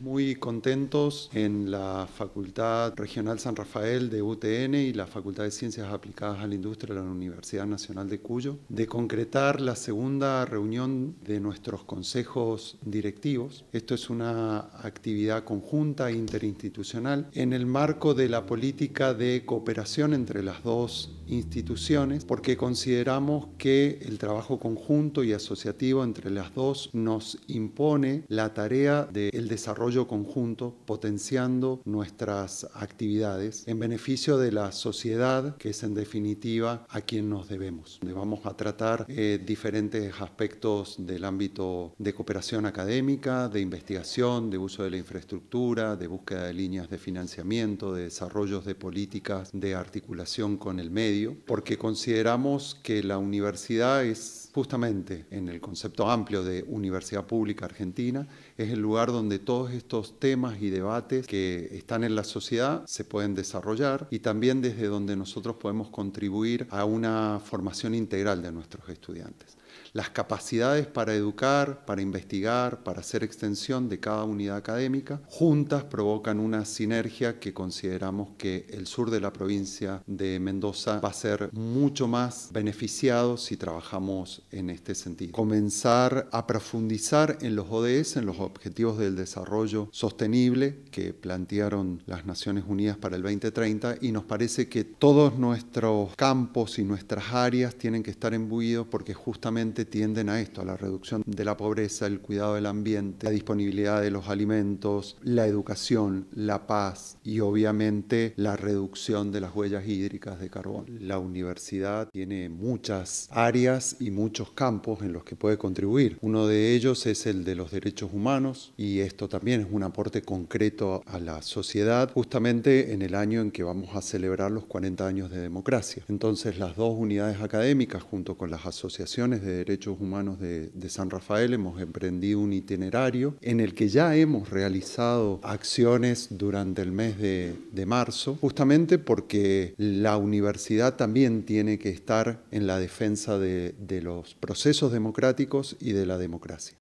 muy contentos en la Facultad Regional San Rafael de UTN y la Facultad de Ciencias Aplicadas a la Industria de la Universidad Nacional de Cuyo de concretar la segunda reunión de nuestros consejos directivos. Esto es una actividad conjunta e interinstitucional en el marco de la política de cooperación entre las dos instituciones porque consideramos que el trabajo conjunto y asociativo entre las dos nos impone la tarea del desarrollo conjunto, potenciando nuestras actividades en beneficio de la sociedad, que es en definitiva a quien nos debemos. Vamos a tratar eh, diferentes aspectos del ámbito de cooperación académica, de investigación, de uso de la infraestructura, de búsqueda de líneas de financiamiento, de desarrollos de políticas de articulación con el medio, porque consideramos que la universidad es justamente en el concepto amplio de Universidad Pública Argentina, es el lugar donde todos estos temas y debates que están en la sociedad se pueden desarrollar y también desde donde nosotros podemos contribuir a una formación integral de nuestros estudiantes. Las capacidades para educar, para investigar, para hacer extensión de cada unidad académica, juntas provocan una sinergia que consideramos que el sur de la provincia de Mendoza va a ser mucho más beneficiado si trabajamos en este sentido. Comenzar a profundizar en los ODS, en los Objetivos del Desarrollo Sostenible que plantearon las Naciones Unidas para el 2030 y nos parece que todos nuestros campos y nuestras áreas tienen que estar embuidos porque justamente tienden a esto, a la reducción de la pobreza, el cuidado del ambiente, la disponibilidad de los alimentos, la educación, la paz y obviamente la reducción de las huellas hídricas de carbón. La universidad tiene muchas áreas y muchos campos en los que puede contribuir. Uno de ellos es el de los derechos humanos y esto también es un aporte concreto a la sociedad justamente en el año en que vamos a celebrar los 40 años de democracia. Entonces las dos unidades académicas junto con las asociaciones de derechos humanos de, San Rafael hemos emprendido un itinerario en el que ya hemos realizado acciones durante el mes de, marzo justamente porque la universidad también tiene que estar en la defensa de los procesos democráticos y de la democracia.